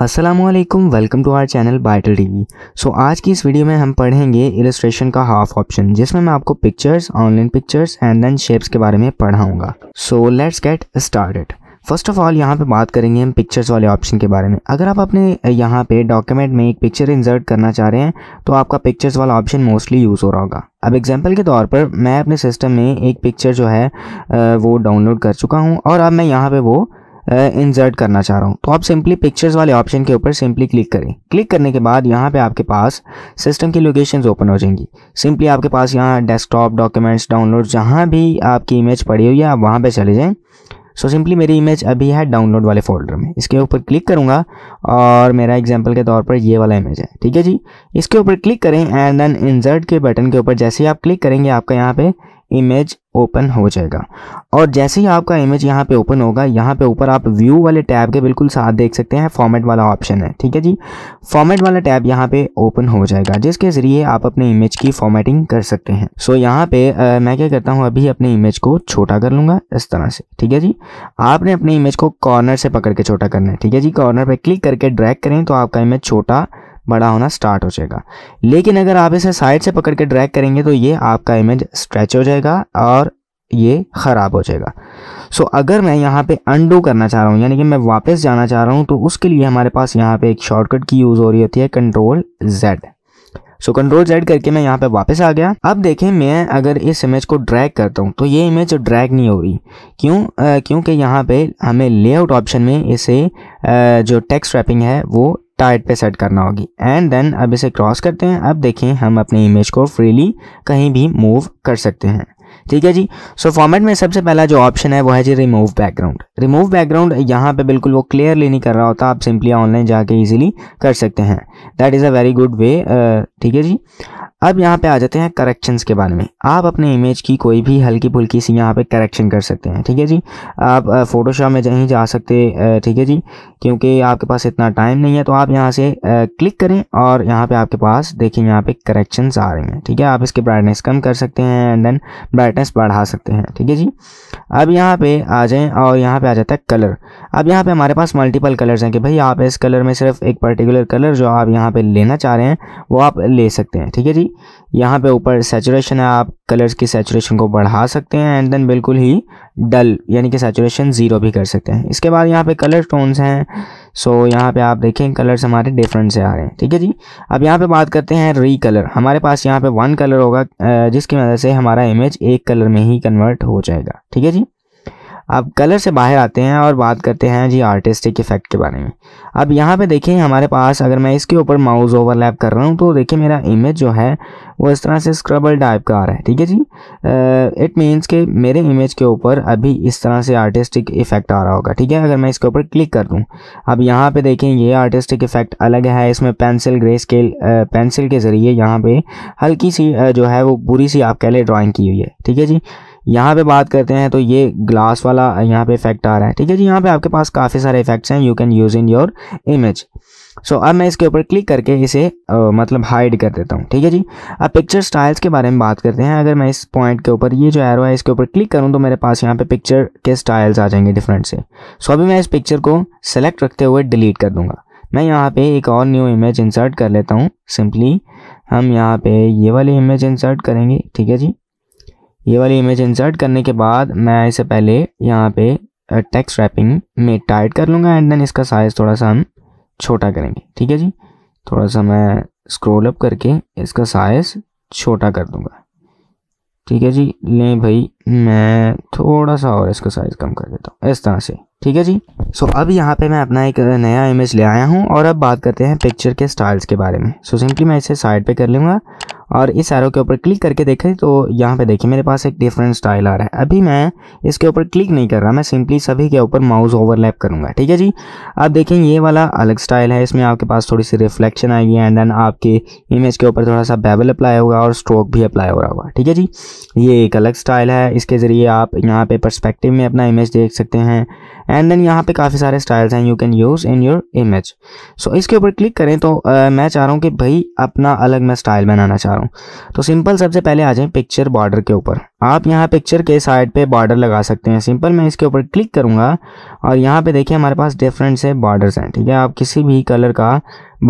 Aslam welcome to our channel बाइटल TV so आज की इस वीडियो में हम पढ़ेंगे इलस्ट्रेशन का हाफ ऑप्शन जिसमें मैं आपको pictures online pictures and then shapes के बारे में पढ़ाऊंगा so let's get started first of all यहाँ पे बात करेंगे हम पिक्चर्स वाले ऑप्शन के बारे में अगर आप अपने यहाँ पे डॉक्यूमेंट में एक पिक्चर इंसर्ट करना चाह रहे हैं तो आपका पिक्चर्स वाला ऑप्शन मोस्टली यूज़ हो रहा होगा अब एग्जांपल के तौर पर मैं अपने सिस्टम में एक पिक्चर जो है वो डाउनलोड कर चुका हूँ और अब मैं यहाँ पर वो इंसर्ट करना चाह रहा हूँ तो आप सिंपली पिक्चर्स वाले ऑप्शन के ऊपर सिंपली क्लिक करें क्लिक करने के बाद यहाँ पे आपके पास सिस्टम की लोकेशंस ओपन हो जाएंगी सिंपली आपके पास यहाँ डेस्कटॉप डॉक्यूमेंट्स डाउनलोड जहाँ भी आपकी इमेज पड़ी हुई है आप वहाँ पर चले जाएँ सो so, सिंपली मेरी इमेज अभी है डाउनलोड वाले फोल्डर में इसके ऊपर क्लिक करूँगा और मेरा एग्जाम्पल के तौर पर ये वाला इमेज है ठीक है जी इसके ऊपर क्लिक करें एंड देन इंसर्ट के बटन के ऊपर जैसे ही आप क्लिक करेंगे आपका यहाँ पे इमेज ओपन हो जाएगा और जैसे ही आपका इमेज यहाँ पे ओपन होगा यहाँ पे ऊपर आप व्यू वाले टैब के बिल्कुल साथ देख सकते हैं फॉर्मेट वाला ऑप्शन है ठीक है जी फॉर्मेट वाला टैब यहाँ पे ओपन हो जाएगा जिसके ज़रिए आप अपने इमेज की फॉर्मेटिंग कर सकते हैं सो so, यहाँ पे आ, मैं क्या करता हूँ अभी अपने इमेज को छोटा कर लूँगा इस तरह से ठीक है जी आपने अपने इमेज को कॉर्नर से पकड़ के छोटा करना है ठीक है जी कॉर्नर पर क्लिक करके ड्रैक करें तो आपका इमेज छोटा बड़ा होना स्टार्ट हो जाएगा लेकिन अगर आप इसे साइड से पकड़ के ड्रैग करेंगे तो ये आपका इमेज स्ट्रेच हो जाएगा और ये ख़राब हो जाएगा सो so, अगर मैं यहाँ पे अंडू करना चाह रहा हूँ यानी कि मैं वापस जाना चाह रहा हूँ तो उसके लिए हमारे पास यहाँ पे एक शॉर्टकट की यूज़ हो रही होती है control Z so control Z करके मैं यहाँ पे वापस आ गया अब देखें मैं अगर इस इमेज को ड्रैग करता हूँ तो ये इमेज ड्रैग नहीं हो रही क्यों क्योंकि यहाँ पे हमें लेआउट ऑप्शन में इसे आ, जो टेक्स्ट रैपिंग है वो टाइट पे सेट करना होगी एंड देन अब इसे क्रॉस करते हैं अब देखें हम अपने इमेज को फ्रीली कहीं भी मूव कर सकते हैं ठीक है जी सो so, फॉर्मेट में सबसे पहला जो ऑप्शन है वो है जी रिमूव बैकग्राउंड रिमूव बैकग्राउंड यहाँ पे बिल्कुल वो क्लियरली नहीं कर रहा होता आप सिंपली ऑनलाइन जाके इजीली कर सकते हैं that is a very good way ठीक है जी अब यहाँ पे आ जाते हैं करेक्शंस के बारे में आप अपने इमेज की कोई भी हल्की फुल्की सी यहाँ पे करेक्शन कर सकते हैं ठीक है जी आप फ़ोटोशॉप में नहीं जा सकते ठीक है जी क्योंकि आपके पास इतना टाइम नहीं है तो आप यहाँ से क्लिक करें और यहाँ पे आपके पास देखिए यहाँ पे करेक्शंस आ रही हैं ठीक है आप इसके ब्राइटनेस कम कर सकते हैं एंड देन ब्राइटनेस बढ़ा सकते हैं ठीक है जी अब यहाँ पे आ जाएँ और यहाँ पे आ जाता है कलर अब यहाँ पे हमारे पास मल्टीपल कलर्स हैं कि भाई आप इस कलर में सिर्फ एक पर्टिकुलर कलर जो आप यहाँ पे लेना चाह रहे हैं वो आप ले सकते हैं ठीक है जी यहाँ पे ऊपर सेचुरेशन है आप कलर्स की सेचुरेशन को बढ़ा सकते हैं एंड देन बिल्कुल ही डल यानी कि सेचुरेशन ज़ीरो भी कर सकते हैं इसके बाद यहाँ पे कलर टोन्स हैं सो यहाँ पे आप देखें कलर्स हमारे डिफरेंट से आ रहे हैं ठीक है जी अब यहाँ पे बात करते हैं री कलर हमारे पास यहाँ पे वन कलर होगा जिसकी वजह से हमारा इमेज एक कलर में ही कन्वर्ट हो जाएगा ठीक है जी अब कलर से बाहर आते हैं और बात करते हैं जी आर्टिस्टिक इफेक्ट के बारे में अब यहाँ पे देखिए हमारे पास अगर मैं इसके ऊपर माउस ओवरलैप कर रहा हूँ तो देखिए मेरा इमेज जो है वो इस तरह से स्क्रबल टाइप का आ रहा है ठीक है जी इट मीन्स कि मेरे इमेज के ऊपर अभी इस तरह से आर्टिस्टिक इफेक्ट आ रहा होगा ठीक है अगर मैं इसके ऊपर क्लिक कर दूँ अब यहाँ पर देखें ये आर्टिस्टिक इफेक्ट अलग है इसमें पेंसिल ग्रे स्केल पेंसिल के ज़रिए यहाँ पर हल्की सी जो है वो बुरी सी आप कह लें ड्राइंग की हुई है ठीक है जी यहाँ पे बात करते हैं तो ये ग्लास वाला यहाँ पे इफेक्ट आ रहा है ठीक है जी यहाँ पे आपके पास काफ़ी सारे इफेक्ट्स हैं you can use in your image so अब मैं इसके ऊपर क्लिक करके इसे आ, मतलब हाइड कर देता हूँ ठीक है जी अब पिक्चर स्टाइल्स के बारे में बात करते हैं अगर मैं इस पॉइंट के ऊपर ये जो एरो है इसके ऊपर क्लिक करूँ तो मेरे पास यहाँ पे पिक्चर के स्टाइल्स आ जाएंगे डिफरेंट से सो अभी मैं इस पिक्चर को सेलेक्ट रखते हुए डिलीट कर दूँगा मैं यहाँ पे एक और न्यू इमेज इंसर्ट कर लेता हूँ सिंपली हम यहाँ पे ये वाली इमेज इंसर्ट करेंगे ठीक है जी ये वाली इमेज इंसर्ट करने के बाद मैं इसे पहले यहाँ पे टेक्स्ट रैपिंग में टाइट कर लूँगा एंड देन इसका साइज़ थोड़ा सा हम छोटा करेंगे ठीक है जी थोड़ा सा मैं स्क्रोल अप करके इसका साइज़ छोटा कर दूँगा ठीक है जी नहीं भाई मैं थोड़ा सा और इसका साइज़ कम कर देता हूँ इस तरह से ठीक है जी सो so, अब यहाँ पे मैं अपना एक नया इमेज ले आया हूँ और अब बात करते हैं पिक्चर के स्टाइल्स के बारे में सो so, सिंपली मैं इसे साइड पे कर लूँगा और इस एरो के ऊपर क्लिक करके देखें तो यहाँ पे देखिए मेरे पास एक डिफरेंट स्टाइल आ रहा है अभी मैं इसके ऊपर क्लिक नहीं कर रहा मैं सिंपली सभी के ऊपर माउस ओवरलैप करूँगा ठीक है जी आप देखें ये वाला अलग स्टाइल है इसमें आपके पास थोड़ी सी रिफ्लेक्शन आएगी एंड देन आपके इमेज के ऊपर थोड़ा सा बेबल अप्लाई होगा और स्ट्रोक भी अप्लाई हो रहा होगा ठीक है जी ये एक अलग स्टाइल है इसके ज़रिए आप यहाँ पर परस्पेक्टिव में अपना इमेज देख सकते हैं एंड देन यहाँ पर काफ़ी सारे स्टाइल्स हैं you can use in your image so इसके ऊपर क्लिक करें तो मैं चाह रहा हूँ कि भाई अपना अलग मैं स्टाइल बनाना चाह रहा रहा हूँ तो सिंपल सबसे पहले आ जाए पिक्चर बॉर्डर के ऊपर आप यहाँ पिक्चर के साइड पे बॉर्डर लगा सकते हैं सिंपल मैं इसके ऊपर क्लिक करूँगा और यहाँ पे देखिए हमारे पास डिफरेंट से बॉर्डर्स हैं ठीक है आप किसी भी कलर का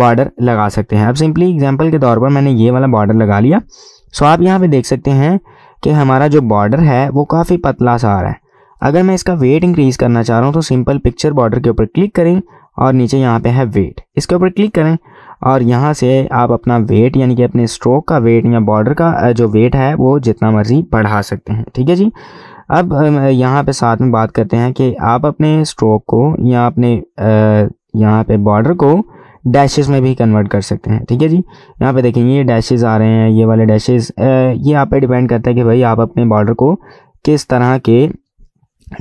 बॉर्डर लगा सकते हैं अब सिंपली एग्जाम्पल के तौर पर मैंने ये वाला बॉर्डर लगा लिया सो आप यहाँ पर देख सकते हैं कि हमारा जो बॉर्डर है वो काफ़ी पतला सा आ रहा है अगर मैं इसका वेट इंक्रीज़ करना चाह रहा हूँ तो सिंपल पिक्चर बॉर्डर के ऊपर क्लिक करें और नीचे यहाँ पे है वेट इसके ऊपर क्लिक करें और यहाँ से आप अपना वेट यानी कि अपने स्ट्रोक का वेट या बॉर्डर का जो वेट है वो जितना मर्ज़ी बढ़ा सकते हैं ठीक है जी अब यहाँ पे साथ में बात करते हैं कि आप अपने स्ट्रोक को या अपने यहाँ पे बॉर्डर को डैशेस में भी कन्वर्ट कर सकते हैं ठीक है जी यहाँ पे देखेंगे ये डैशेस आ रहे हैं ये वाले डैशेस ये आप पे डिपेंड करता है कि भाई आप अपने बॉर्डर को किस तरह के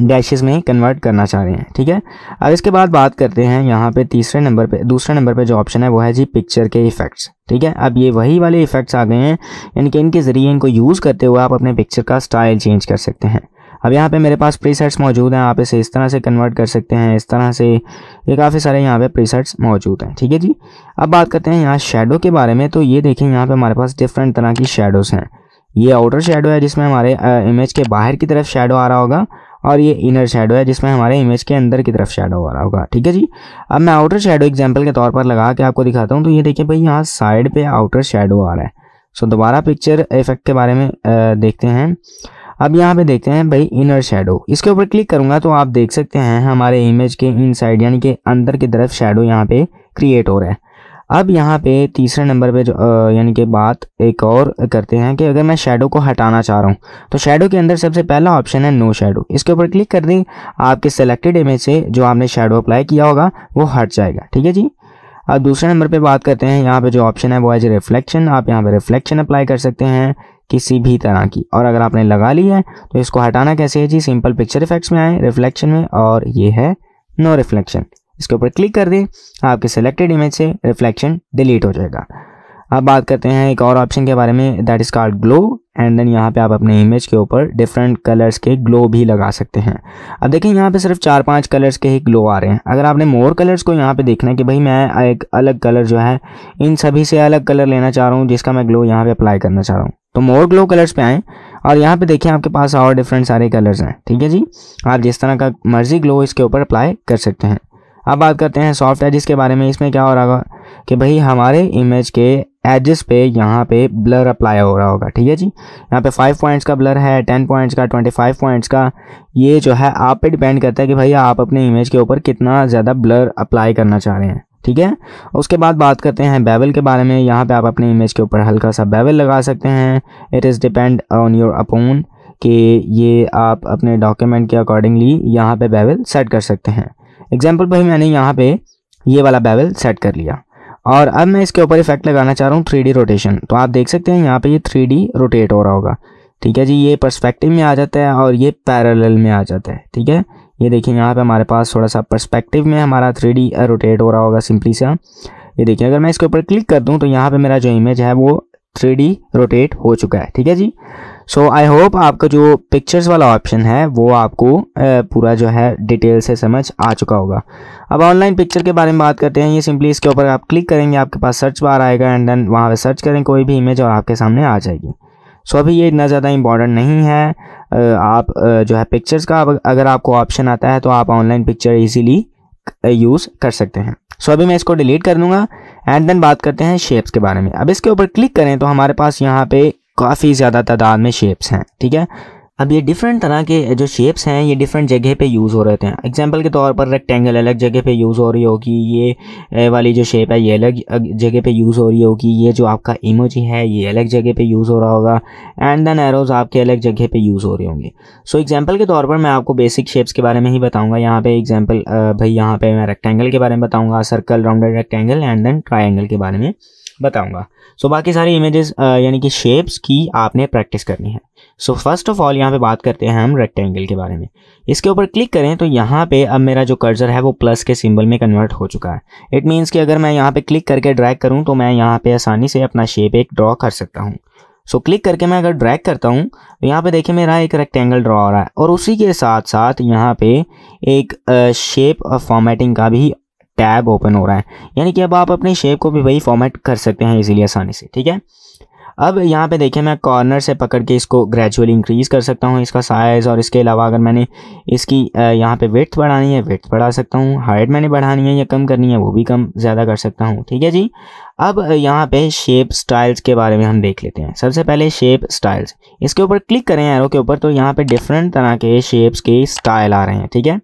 डैशेज में कन्वर्ट करना चाह रहे हैं ठीक है अब इसके बाद बात करते हैं यहाँ पे तीसरे नंबर पे दूसरे नंबर पे जो ऑप्शन है वो है जी पिक्चर के इफ़ेक्ट्स ठीक है अब ये वही वाले इफ़ेक्ट्स आ गए हैं यानी कि इनके ज़रिए इनको यूज़ करते हुए आप अपने पिक्चर का स्टाइल चेंज कर सकते हैं अब यहाँ पे मेरे पास प्रीसेट्स मौजूद हैं आप इसे इस तरह से कन्वर्ट कर सकते हैं इस तरह से ये काफ़ी सारे यहाँ पे प्रीसेट्स मौजूद हैं ठीक है जी अब बात करते हैं यहाँ शेडो के बारे में तो ये देखें यहाँ पे हमारे पास डिफरेंट तरह की शेडोज़ हैं ये आउटर शेडो है जिसमें हमारे इमेज के बाहर की तरफ शेडो आ रहा होगा और ये इनर शेडो है जिसमें हमारे इमेज के अंदर की तरफ शेडो आ रहा होगा ठीक है जी अब मैं आउटर शेडो एग्जाम्पल के तौर पर लगा के आपको दिखाता हूँ तो ये देखिए भाई यहाँ साइड पे आउटर शेडो आ रहा है सो दोबारा पिक्चर इफेक्ट के बारे में देखते हैं अब यहाँ पे देखते हैं भाई इनर शेडो इसके ऊपर क्लिक करूँगा तो आप देख सकते हैं हमारे इमेज के इनसाइड यानी कि अंदर की तरफ शेडो यहाँ पे क्रिएट हो रहा है अब यहाँ पे तीसरे नंबर पे यानी कि बात एक और करते हैं कि अगर मैं शेडो को हटाना चाह रहा हूँ तो शेडो के अंदर सबसे पहला ऑप्शन है नो शेडो इसके ऊपर क्लिक कर दें आपके सेलेक्टेड इमेज से जो आपने शेडो अप्लाई किया होगा वो हट जाएगा ठीक है जी अब दूसरे नंबर पर बात करते हैं यहाँ पर जो ऑप्शन है वो है रिफ्लेक्शन आप यहाँ पर रिफ्लेक्शन अप्लाई कर सकते हैं किसी भी तरह की और अगर आपने लगा ली है तो इसको हटाना कैसे है जी सिंपल पिक्चर इफेक्ट्स में आए रिफ्लेक्शन में और ये है नो रिफ्लेक्शन इसके ऊपर क्लिक कर दें आपके सिलेक्टेड इमेज से रिफ्लेक्शन डिलीट हो जाएगा अब बात करते हैं एक और ऑप्शन के बारे में that is card glow and then यहाँ पे आप अपने इमेज के ऊपर डिफरेंट कलर्स के ग्लो भी लगा सकते हैं अब देखें यहाँ पे सिर्फ चार पांच कलर्स के ही ग्लो आ रहे हैं अगर आपने मोर कलर्स को यहाँ पे देखना है कि भाई मैं एक अलग कलर जो है इन सभी से अलग कलर लेना चाह रहा हूँ जिसका मैं ग्लो यहाँ पर अप्लाई करना चाह रहा हूँ तो मोर ग्लो कलर्स पे आएँ और यहाँ पर देखें आपके पास और डिफरेंट सारे कलर्स हैं ठीक है जी आप जिस तरह का मर्जी ग्लो इसके ऊपर अप्लाई कर सकते हैं अब बात करते हैं सॉफ्ट एजिस के बारे में इसमें क्या हो रहा होगा कि भाई हमारे इमेज के एजिस पे यहाँ पे ब्लर अप्लाई हो रहा होगा ठीक है जी यहाँ पे फाइव पॉइंट्स का ब्लर है टेन पॉइंट्स का ट्वेंटी फाइव पॉइंट्स का ये जो है आप पे डिपेंड करता है कि भाई आप अपने इमेज के ऊपर कितना ज़्यादा ब्लर अप्लाई करना चाह रहे हैं ठीक है उसके बाद बात करते हैं बेवल के बारे में यहाँ पर आप अपने इमेज के ऊपर हल्का सा बेवल लगा सकते हैं it is depend on your upon कि ये आप अपने डॉक्यूमेंट के अकॉर्डिंगली यहाँ पे बेवल सेट कर सकते हैं एग्जाम्पल पर मैंने यहाँ पे ये वाला बेवल सेट कर लिया और अब मैं इसके ऊपर इफेक्ट लगाना चाह रहा हूँ थ्री रोटेशन तो आप देख सकते हैं यहाँ पे ये थ्री रोटेट हो रहा होगा ठीक है जी ये पर्सपेक्टिव में आ जाता है और ये पैरेलल में आ जाता है ठीक है ये देखिए यहाँ पे हमारे पास थोड़ा सा पर्सपेक्टिव में हमारा थ्री रोटेट हो रहा होगा सिंपली सा ये देखिए अगर मैं इसके ऊपर क्लिक कर दूँ तो यहाँ पर मेरा जो इमेज है वो थ्री रोटेट हो चुका है ठीक है जी सो आई होप आपका जो पिक्चर्स वाला ऑप्शन है वो आपको पूरा जो है डिटेल से समझ आ चुका होगा अब ऑनलाइन पिक्चर के बारे में बात करते हैं ये सिंपली इसके ऊपर आप क्लिक करेंगे आपके पास सर्च बार आएगा एंड देन वहाँ पर सर्च करें कोई भी इमेज और आपके सामने आ जाएगी सो so, अभी ये इतना ज़्यादा इंपॉर्टेंट नहीं है आप जो है पिक्चर्स का अगर आपको ऑप्शन आता है तो आप ऑनलाइन पिक्चर ईजीली यूज़ कर सकते हैं सो so, अभी मैं इसको डिलीट कर दूंगा एंड देन बात करते हैं शेप्स के बारे में अब इसके ऊपर क्लिक करें तो हमारे पास यहाँ पे काफ़ी ज़्यादा तादाद में शेप्स हैं ठीक है अब ये डिफरेंट तरह के जो शेप्स हैं ये डिफरेंट जगह पे यूज़ हो रहे थे एग्जांपल के तौर पर रेक्टेंगल अलग जगह पे यूज़ हो रही होगी ये वाली जो शेप है ये अलग जगह पे यूज़ हो रही होगी ये जो आपका इमोजी है ये अलग जगह पे यूज़ हो रहा होगा एंड देन एरोज़ आपके अलग जगह पे यूज़ हो रहे होंगे सो एग्जाम्पल के तौर पर मैं आपको बेसिक शेप्स के बारे में ही बताऊँगा यहाँ पर एग्जाम्पल भाई यहाँ पर मैं रेक्टेंगल के बारे में बताऊँगा circle rounded rectangle and then triangle के बारे में बताऊंगा सो so, बाकी सारी इमेजेस यानी कि शेप्स की आपने प्रैक्टिस करनी है सो फर्स्ट ऑफ ऑल यहाँ पे बात करते हैं हम रेक्टेंगल के बारे में इसके ऊपर क्लिक करें तो यहाँ पे अब मेरा जो कर्जर है वो प्लस के सिंबल में कन्वर्ट हो चुका है इट मीन्स कि अगर मैं यहाँ पे क्लिक करके ड्रैग करूँ तो मैं यहाँ पे आसानी से अपना शेप एक ड्रॉ कर सकता हूँ सो so, क्लिक करके मैं अगर ड्रैग करता हूँ तो यहाँ पे देखिए मेरा एक रेक्टेंगल ड्रॉ हो रहा है और उसी के साथ साथ यहाँ पे एक शेप फॉर्मेटिंग का भी टैब ओपन हो रहा है यानी कि अब आप अपने शेप को भी वही फॉर्मेट कर सकते हैं इजीली आसानी से ठीक है अब यहाँ पे देखिए मैं कॉर्नर से पकड़ के इसको ग्रेजुअली इंक्रीज़ कर सकता हूँ इसका साइज़ और इसके अलावा अगर मैंने इसकी यहाँ पे वेथ बढ़ानी है वेथ बढ़ा सकता हूँ हाइट मैंने बढ़ानी है या कम करनी है वो भी कम ज़्यादा कर सकता हूँ ठीक है जी अब यहाँ पे शेप स्टाइल्स के बारे में हम देख लेते हैं सबसे पहले शेप स्टाइल्स इसके ऊपर क्लिक करें एरो के ऊपर तो यहाँ पर डिफरेंट तरह के शेप्स के स्टाइल आ रहे हैं ठीक है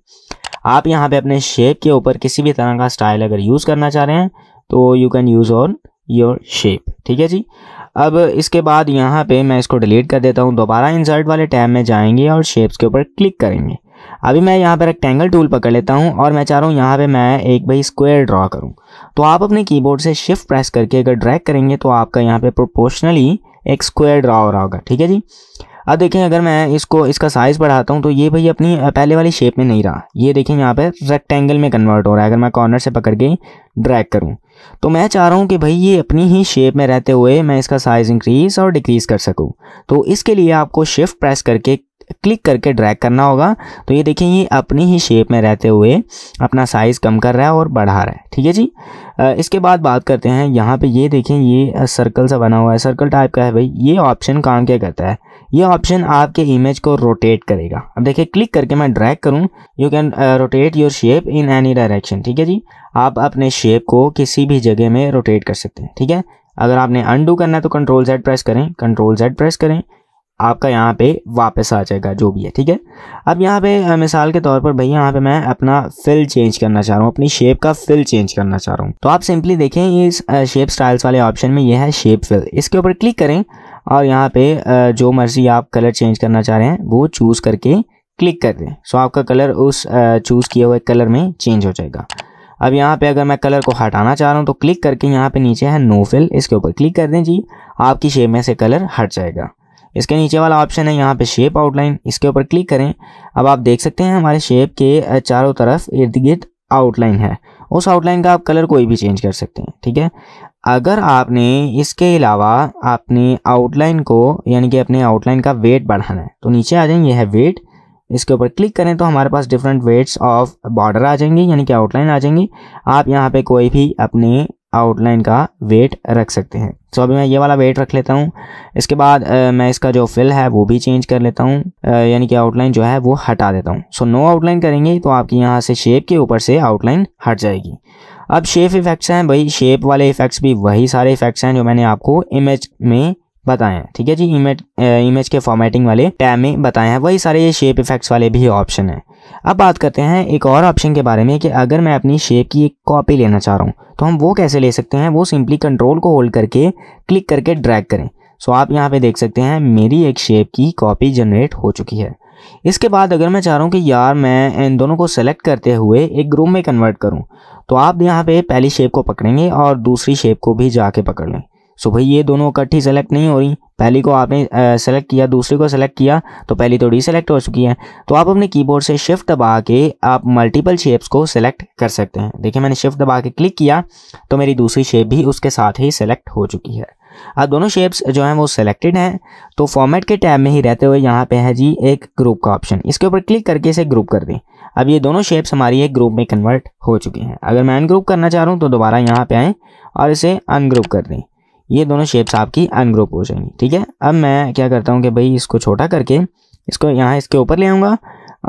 आप यहाँ पर अपने शेप के ऊपर किसी भी तरह का स्टाइल अगर यूज़ करना चाह रहे हैं तो you can use on your shape ठीक है जी अब इसके बाद यहाँ पे मैं इसको डिलीट कर देता हूँ दोबारा इंसर्ट वाले टैब में जाएंगे और शेप्स के ऊपर क्लिक करेंगे अभी मैं यहाँ पर रेक्टेंगल टूल पकड़ लेता हूँ और मैं चाह रहा हूँ यहाँ पे मैं एक भाई स्क्वायर ड्रा करूँ तो आप अपने कीबोर्ड से शिफ्ट प्रेस करके अगर ड्रैग करेंगे तो आपका यहाँ पे प्रोपोर्शनली एक स्क्वायर ड्रा हो रहा होगा ठीक है जी अब देखें अगर मैं इसको इसका साइज़ बढ़ाता हूँ तो ये भाई अपनी पहले वाली शेप में नहीं रहा ये देखें यहाँ पर रेक्टेंगल में कन्वर्ट हो रहा है अगर मैं कॉर्नर से पकड़ के ड्रैक करूँ तो मैं चाह रहा हूँ कि भाई ये अपनी ही शेप में रहते हुए मैं इसका साइज़ इंक्रीज़ और डिक्रीज़ कर सकूँ तो इसके लिए आपको शिफ्ट प्रेस करके क्लिक करके ड्रैग करना होगा तो ये देखें ये अपनी ही शेप में रहते हुए अपना साइज़ कम कर रहा है और बढ़ा रहा है ठीक है जी इसके बाद बात करते हैं यहाँ पे ये देखें ये सर्कल सा बना हुआ है सर्कल टाइप का है भाई ये ऑप्शन काम क्या करता है ये ऑप्शन आपके इमेज को रोटेट करेगा अब देखिए क्लिक करके मैं ड्रैग करूँ you can rotate your shape in any direction ठीक है जी आप अपने शेप को किसी भी जगह में रोटेट कर सकते हैं ठीक है अगर आपने अनडू करना है तो कंट्रोल जेड प्रेस करें कंट्रोल जेड प्रेस करें आपका यहाँ पे वापस आ जाएगा जो भी है ठीक है अब यहाँ पे मिसाल के तौर पर भैया यहाँ पे मैं अपना फिल चेंज करना चाह रहा हूँ अपनी शेप का फिल चेंज करना चाह रहा हूँ तो आप सिंपली देखें इस शेप स्टाइल्स वाले ऑप्शन में यह है शेप फिल इसके ऊपर क्लिक करें और यहाँ पे जो मर्ज़ी आप कलर चेंज करना चाह रहे हैं वो चूज़ करके क्लिक कर दें सो आपका कलर उस चूज़ किए हुए कलर में चेंज हो जाएगा अब यहाँ पे अगर मैं कलर को हटाना चाह रहा हूँ तो क्लिक करके यहाँ पे नीचे है नो फिल इसके ऊपर क्लिक कर दें जी आपकी शेप में से कलर हट जाएगा इसके नीचे वाला ऑप्शन है यहाँ पे शेप आउटलाइन इसके ऊपर क्लिक करें अब आप देख सकते हैं हमारे शेप के चारों तरफ इर्द गिर्द आउटलाइन है उस आउटलाइन का आप कलर कोई भी चेंज कर सकते हैं ठीक है अगर आपने इसके अलावा आपने आउटलाइन को यानी कि अपने आउटलाइन का वेट बढ़ाना है तो नीचे आ जाएंगे यह है वेट इसके ऊपर क्लिक करें तो हमारे पास डिफरेंट वेट्स ऑफ बॉर्डर आ जाएंगे यानी कि आउटलाइन आ जाएंगी आप यहाँ पे कोई भी अपने आउटलाइन का वेट रख सकते हैं सो अभी मैं ये वाला वेट रख लेता हूँ इसके बाद आ, मैं इसका जो फिल है वो भी चेंज कर लेता हूँ यानी कि आउटलाइन जो है वो हटा देता हूँ सो नो आउटलाइन करेंगे तो आपकी यहाँ से शेप के ऊपर से आउटलाइन हट जाएगी अब शेप इफ़ेक्ट्स हैं भाई शेप वाले इफ़ेक्ट्स भी वही सारे इफ़ेक्ट्स हैं जो मैंने आपको इमेज में हैं ठीक है जी इमेज इमेज के फॉर्मेटिंग वाले टैब में बताए हैं वही सारे ये शेप इफेक्ट्स वाले भी ऑप्शन हैं अब बात करते हैं एक और ऑप्शन के बारे में कि अगर मैं अपनी शेप की एक कॉपी लेना चाह रहा हूँ तो हम वो कैसे ले सकते हैं वो सिंपली कंट्रोल को होल्ड करके क्लिक करके ड्रैग करें सो आप यहाँ पे देख सकते हैं मेरी एक शेप की कॉपी जनरेट हो चुकी है इसके बाद अगर मैं चाह रहा हूँ कि यार मैं इन दोनों को सेलेक्ट करते हुए एक ग्रुप में कन्वर्ट करूँ तो आप यहाँ पे पहली शेप को पकड़ेंगे और दूसरी शेप को भी जाके पकड़ लें सो भाई ये दोनों इकट्ठी सेलेक्ट नहीं हो रही पहली को आपने सेलेक्ट किया दूसरी को सेलेक्ट किया तो पहली तो डिसेलेक्ट हो चुकी है तो आप अपने कीबोर्ड से शिफ्ट दबा के आप मल्टीपल शेप्स को सेलेक्ट कर सकते हैं देखिए मैंने शिफ्ट दबा के क्लिक किया तो मेरी दूसरी शेप भी उसके साथ ही सेलेक्ट हो चुकी है अब दोनों शेप्स जो हैं वो सेलेक्टेड हैं तो फॉर्मेट के टैब में ही रहते हुए यहाँ पे है जी एक ग्रुप का ऑप्शन इसके ऊपर क्लिक करके इसे ग्रुप कर दें अब ये दोनों शेप्स हमारी एक ग्रुप में कन्वर्ट हो चुकी हैं अगर मैं अनग्रुप करना चाह रहा हूँ तो दोबारा यहाँ पे आएँ और इसे अनग्रुप कर दें ये दोनों शेप्स आपकी अनग्रुप हो जाएंगी ठीक है अब मैं क्या करता हूँ कि भाई इसको छोटा करके इसको यहाँ इसके ऊपर ले आऊँगा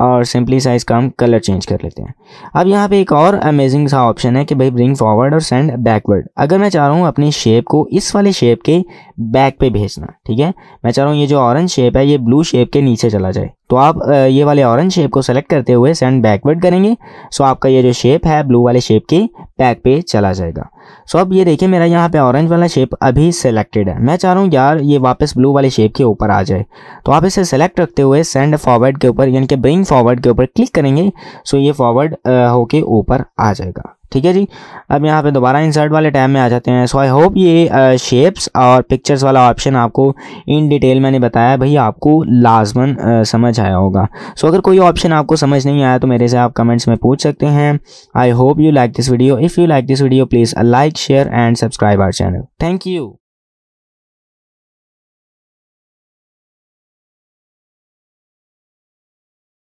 और सिंपली साइज का हम कलर चेंज कर लेते हैं अब यहाँ पे एक और अमेजिंग सा ऑप्शन है कि भाई ब्रिंग फॉरवर्ड और सेंड बैकवर्ड अगर मैं चाह रहा हूँ अपनी शेप को इस वाले शेप के बैक पे भेजना ठीक है मैं चाह रहा हूँ ये जो ऑरेंज शेप है ये ब्लू शेप के नीचे चला जाए तो आप ये वाले ऑरेंज शेप को सेलेक्ट करते हुए सेंड बैकवर्ड करेंगे सो आपका ये जो शेप है ब्लू वाले शेप के बैक पे चला जाएगा सो अब ये देखिए मेरा यहाँ पे ऑरेंज वाला शेप अभी सेलेक्टेड है मैं चाह रहा हूँ यार ये वापस ब्लू वाले शेप के ऊपर आ जाए तो आप इसे सेलेक्ट रखते हुए सेंड फॉरवर्ड के ऊपर यानी कि ब्रिंग फॉरवर्ड के ऊपर क्लिक करेंगे सो ये फॉरवर्ड होके ऊपर आ जाएगा ठीक है जी अब यहाँ पे दोबारा इंसर्ट वाले टैब में आ जाते हैं सो आई होप ये शेप्स uh, और पिक्चर्स वाला ऑप्शन आपको इन डिटेल मैंने बताया भाई आपको लाजमन uh, समझ आया होगा सो so, अगर कोई ऑप्शन आपको समझ नहीं आया तो मेरे से आप कमेंट्स में पूछ सकते हैं I hope you like this video if you like this video please like share and subscribe our channel thank you